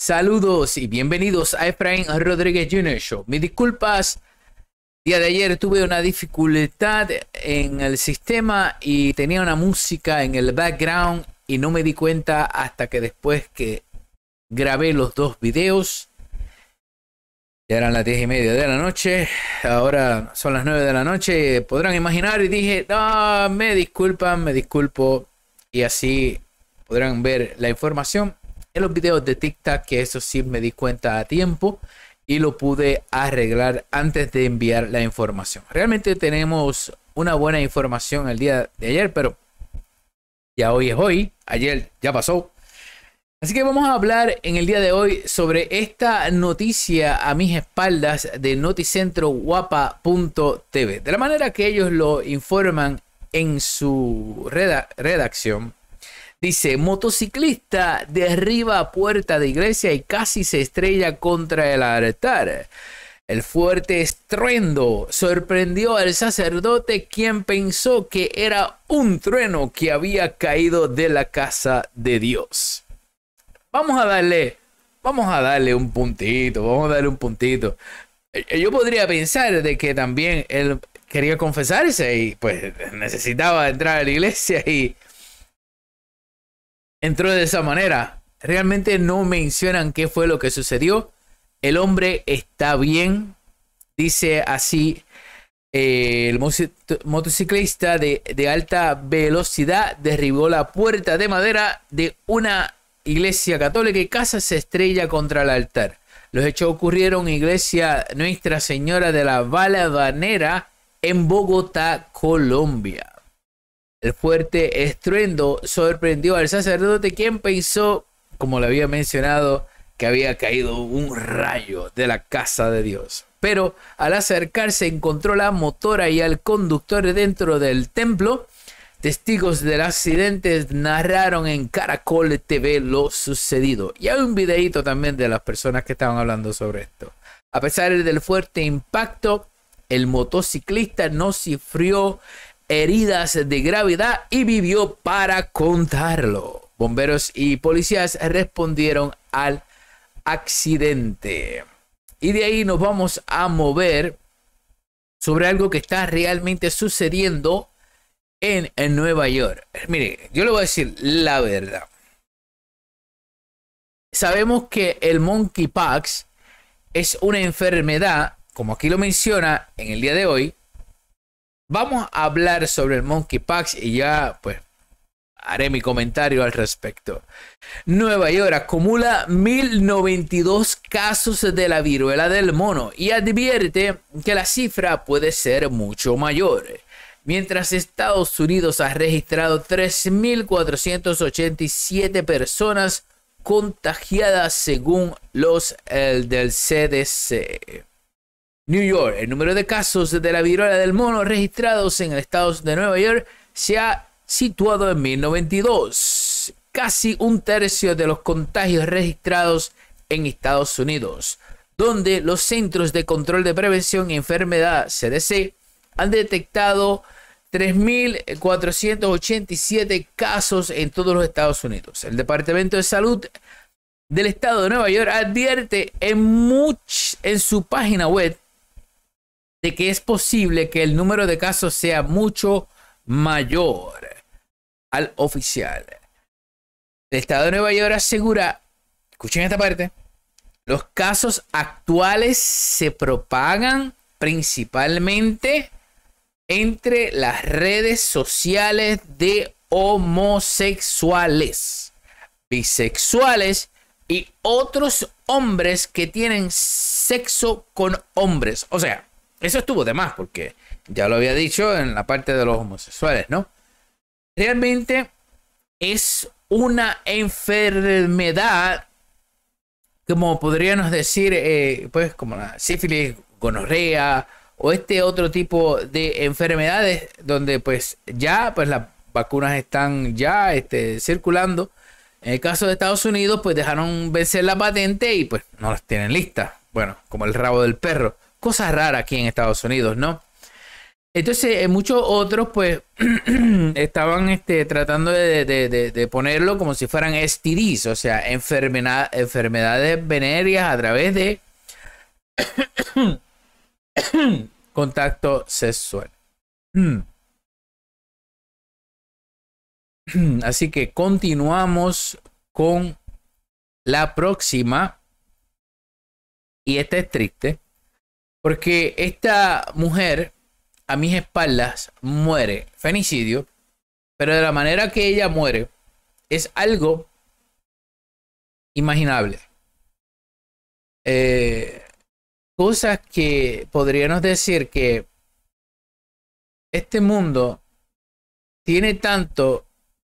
Saludos y bienvenidos a Efraín Rodríguez Jr. Show. Mis disculpas, día de ayer tuve una dificultad en el sistema y tenía una música en el background y no me di cuenta hasta que después que grabé los dos videos. Ya eran las 10 y media de la noche, ahora son las 9 de la noche, podrán imaginar y dije, no, me disculpan, me disculpo y así podrán ver la información en los videos de TikTok, que eso sí me di cuenta a tiempo y lo pude arreglar antes de enviar la información. Realmente tenemos una buena información el día de ayer, pero ya hoy es hoy, ayer ya pasó. Así que vamos a hablar en el día de hoy sobre esta noticia a mis espaldas de TV. De la manera que ellos lo informan en su redacción, Dice, motociclista derriba puerta de iglesia y casi se estrella contra el altar. El fuerte estruendo sorprendió al sacerdote quien pensó que era un trueno que había caído de la casa de Dios. Vamos a darle, vamos a darle un puntito, vamos a darle un puntito. Eh, eh, yo podría pensar de que también él quería confesarse y pues necesitaba entrar a la iglesia y entró de esa manera. Realmente no mencionan qué fue lo que sucedió. El hombre está bien, dice así eh, el motociclista de, alta velocidad derribó la puerta de madera de una iglesia católica y casa se estrella contra el altar. Los hechos ocurrieron en iglesia Nuestra Señora de la Baladanera en Bogotá, Colombia. El fuerte estruendo sorprendió al sacerdote, quien pensó, como le había mencionado, que había caído un rayo de la casa de Dios. Pero al acercarse encontró la motora y al conductor dentro del templo. Testigos del accidente narraron en Caracol TV lo sucedido. Y hay un videíto también de las personas que estaban hablando sobre esto. A pesar del fuerte impacto, el motociclista no sufrió heridas de gravedad y vivió para contarlo. Bomberos y policías respondieron al accidente. Y de ahí nos vamos a mover sobre algo que está realmente sucediendo en, Nueva York. Mire, yo le voy a decir la verdad. Sabemos que el monkeypox es una enfermedad, como aquí lo menciona en el día de hoy, Vamos a hablar sobre el Monkey Pax y ya pues haré mi comentario al respecto. Nueva York acumula 1092 casos de la viruela del mono y advierte que la cifra puede ser mucho mayor. Mientras Estados Unidos ha registrado 3.487 personas contagiadas según los el del CDC. New York. El número de casos de la viruela del mono registrados en el estado de Nueva York se ha situado en 1092, casi un tercio de los contagios registrados en Estados Unidos, donde los Centros de Control de Prevención y Enfermedad CDC han detectado 3.487 casos en todos los Estados Unidos. El Departamento de Salud del Estado de Nueva York advierte en, en su página web de que es posible que el número de casos sea mucho mayor al oficial. El Estado de Nueva York asegura, escuchen esta parte, los casos actuales se propagan principalmente entre las redes sociales de homosexuales, bisexuales y otros hombres que tienen sexo con hombres. O sea, eso estuvo de más, porque ya lo había dicho en la parte de los homosexuales, ¿no? Realmente es una enfermedad, como podríamos decir, eh, pues como la sífilis, gonorrea o este otro tipo de enfermedades donde pues ya pues las vacunas están ya este, circulando. En el caso de Estados Unidos pues dejaron vencer la patente y pues no las tienen listas. Bueno, como el rabo del perro. Cosa rara aquí en Estados Unidos, ¿no? Entonces, eh, muchos otros, pues, estaban este, tratando de, ponerlo como si fueran STDs, o sea, enfermedad, enfermedades venéreas a través de contacto sexual. Así que continuamos con la próxima. Y esta es triste. Porque esta mujer a mis espaldas muere, fenicidio, pero de la manera que ella muere es algo imaginable. Eh, cosas que podríamos decir que este mundo tiene tanto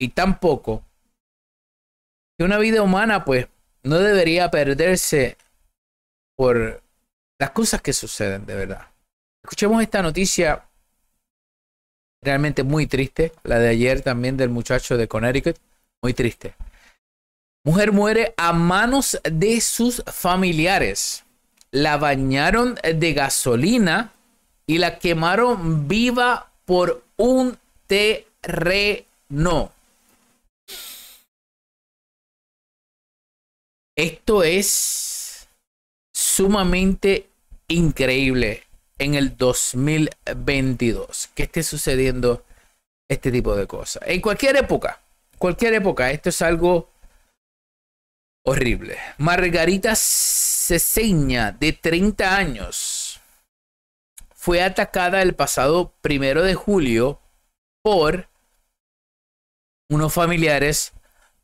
y tan poco que una vida humana pues no debería perderse por las cosas que suceden de verdad. Escuchemos esta noticia realmente muy triste, la de ayer también del muchacho de Connecticut, muy triste. Mujer muere a manos de sus familiares. La bañaron de gasolina y la quemaron viva por un terreno. Esto es sumamente increíble en el 2022. Que esté sucediendo este tipo de cosas. En cualquier época, cualquier época, esto es algo horrible. Margarita Ceseña, de 30 años, fue atacada el pasado primero de julio por unos familiares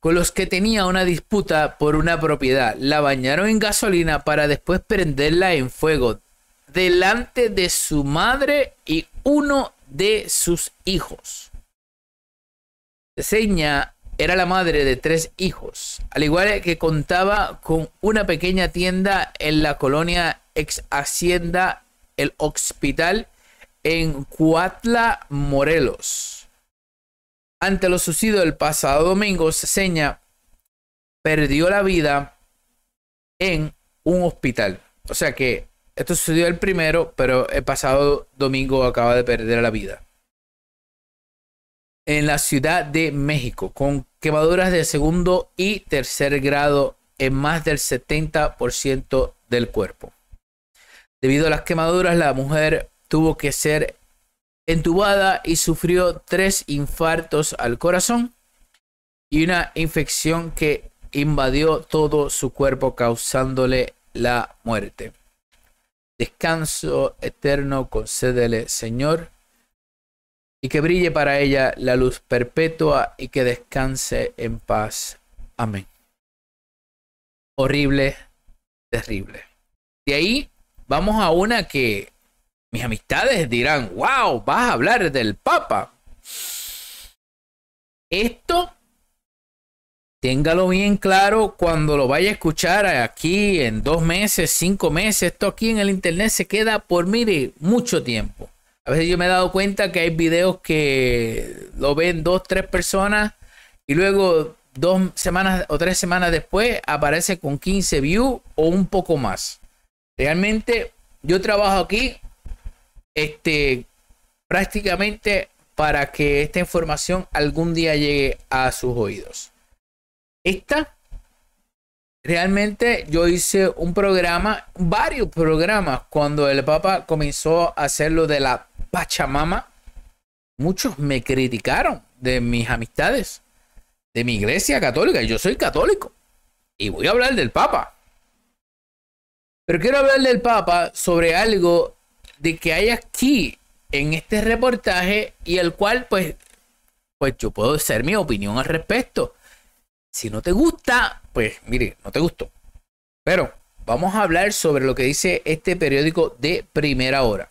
con los que tenía una disputa por una propiedad. La bañaron en gasolina para después prenderla en fuego delante de su madre y uno de sus hijos. Seña era la madre de tres hijos, al igual que contaba con una pequeña tienda en la colonia ex hacienda El Hospital en Cuatla, Morelos. Ante lo sucedido el pasado domingo, Seña perdió la vida en un hospital. O sea que esto sucedió el primero, pero el pasado domingo acaba de perder la vida. En la Ciudad de México, con quemaduras de segundo y tercer grado en más del 70% del cuerpo. Debido a las quemaduras, la mujer tuvo que ser entubada y sufrió tres infartos al corazón y una infección que invadió todo su cuerpo causándole la muerte. Descanso eterno concédele, Señor, y que brille para ella la luz perpetua y que descanse en paz. Amén. Horrible, terrible. De ahí vamos a una que mis amistades dirán, wow, vas a hablar del Papa. Esto, téngalo bien claro cuando lo vaya a escuchar aquí en dos meses, cinco meses. Esto aquí en el Internet se queda por, mire, mucho tiempo. A veces yo me he dado cuenta que hay videos que lo ven dos, tres personas y luego dos semanas o tres semanas después aparece con 15 views o un poco más. Realmente yo trabajo aquí este, prácticamente para que esta información algún día llegue a sus oídos. Esta, realmente yo hice un programa, varios programas, cuando el Papa comenzó a hacer lo de la Pachamama. Muchos me criticaron de mis amistades, de mi iglesia católica. Yo soy católico y voy a hablar del Papa. Pero quiero hablar del Papa sobre algo de que hay aquí en este reportaje y el cual pues, pues yo puedo hacer mi opinión al respecto. Si no te gusta, pues mire, no te gustó. Pero vamos a hablar sobre lo que dice este periódico de primera hora.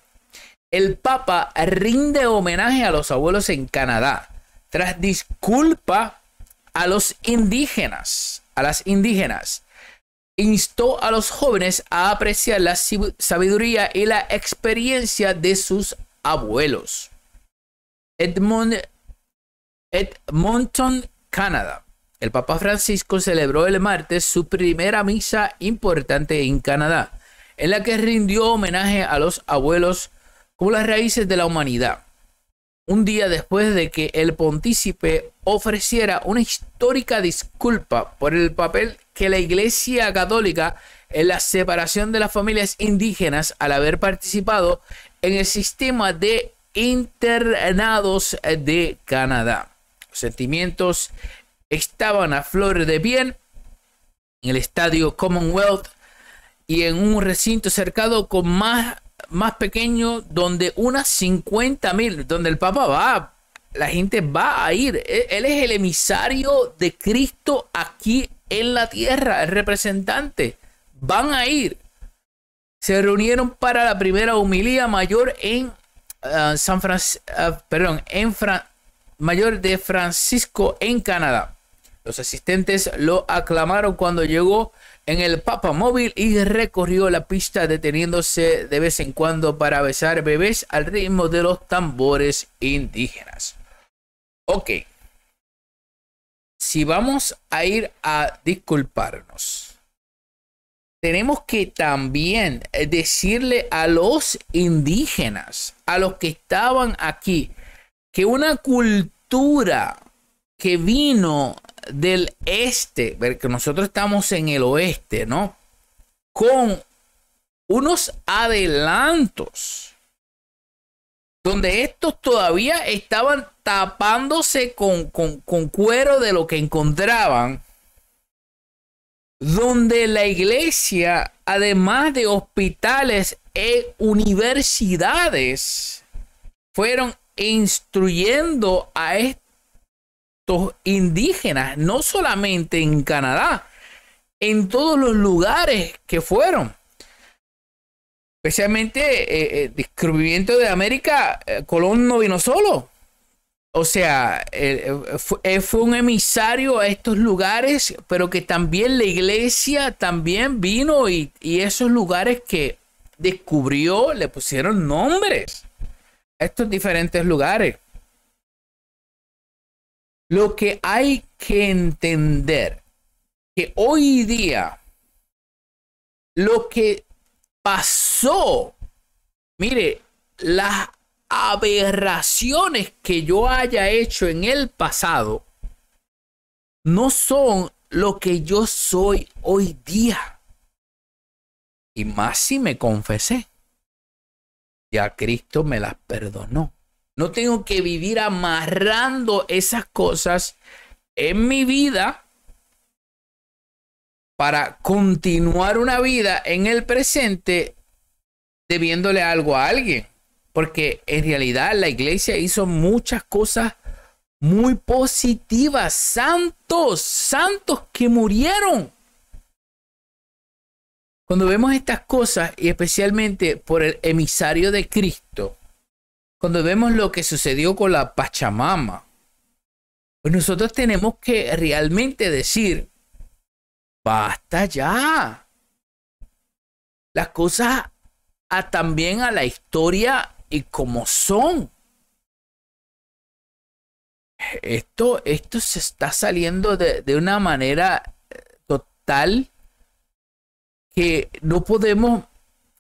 El Papa rinde homenaje a los abuelos en Canadá tras disculpa a los indígenas, a las indígenas instó a los jóvenes a apreciar la sabiduría y la experiencia de sus abuelos. Edmonton, Canadá. El Papa Francisco celebró el martes su primera misa importante en Canadá, en la que rindió homenaje a los abuelos como las raíces de la humanidad un día después de que el pontícipe ofreciera una histórica disculpa por el papel que la Iglesia Católica en la separación de las familias indígenas al haber participado en el sistema de internados de Canadá. Los sentimientos estaban a flor de bien en el estadio Commonwealth y en un recinto cercado con más más pequeño donde unas 50.000 donde el Papa va, la gente va a ir. E, él es el emisario de Cristo aquí en la tierra, el representante. Van a ir. Se reunieron para la primera humilía mayor en ah, San Francisco, ah, perdón, en Fran mayor de Francisco en Canadá. Los asistentes lo aclamaron cuando llegó en el Papa Móvil y recorrió la pista deteniéndose de vez en cuando para besar bebés al ritmo de los tambores indígenas. Ok. Si vamos a ir a disculparnos, tenemos que también decirle a los indígenas, a los que estaban aquí, que una cultura que vino del este, porque nosotros estamos en el oeste, ¿no? Con unos adelantos donde estos todavía estaban tapándose con, cuero de lo que encontraban, donde la iglesia, además de hospitales e universidades, fueron instruyendo a estos indígenas, no solamente en Canadá, en todos los lugares que fueron. Especialmente el eh, eh, descubrimiento de América, eh, Colón no vino solo. O sea, fue, fue un emisario a estos lugares, pero que también la iglesia también vino y, y esos lugares que descubrió le pusieron nombres a estos diferentes lugares. Lo que hay que entender, que hoy día, lo que pasó, mire, las aberraciones que yo haya hecho en el pasado, no son lo que yo soy hoy día. Y más si me confesé. Ya Cristo me las perdonó. No tengo que vivir amarrando esas cosas en mi vida para continuar una vida en el presente debiéndole algo a alguien. Porque en realidad la iglesia hizo muchas cosas muy positivas. Santos, santos que murieron. Cuando vemos estas cosas, y especialmente por el emisario de Cristo, cuando vemos lo que sucedió con la Pachamama, pues nosotros tenemos que realmente decir, basta ya. Las cosas a, también a la historia y como son. Esto, esto se está saliendo de, de una manera eh, total que no podemos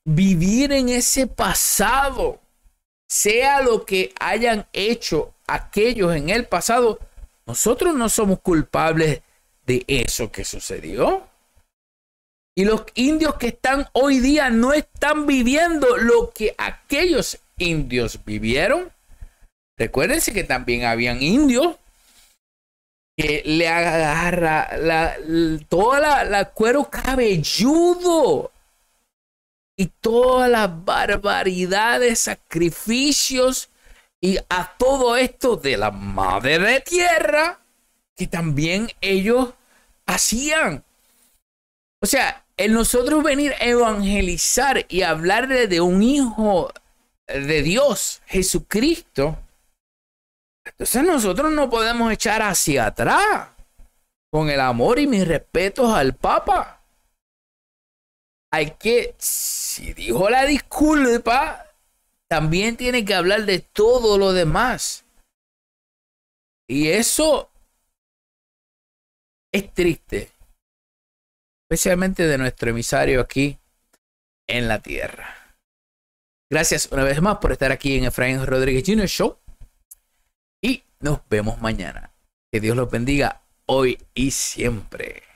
vivir en ese pasado sea lo que hayan hecho aquellos en el pasado, nosotros no somos culpables de eso que sucedió. Y los indios que están hoy día no están viviendo lo que aquellos indios vivieron. Recuérdense que también habían indios que le agarra la, toda la cuero cabelludo y todas las barbaridades, sacrificios y a todo esto de la madre de tierra que también ellos hacían. O sea, el nosotros venir a evangelizar y hablarle de un hijo de Dios, Jesucristo, entonces nosotros no podemos echar hacia atrás con el amor y mis respetos al Papa. Hay que si dijo la disculpa, también tiene que hablar de todo lo demás. Y eso es triste, especialmente de nuestro emisario aquí en la tierra. Gracias una vez más por estar aquí en Efraín Rodríguez Jr. Show. Y nos vemos mañana. Que Dios los bendiga hoy y siempre.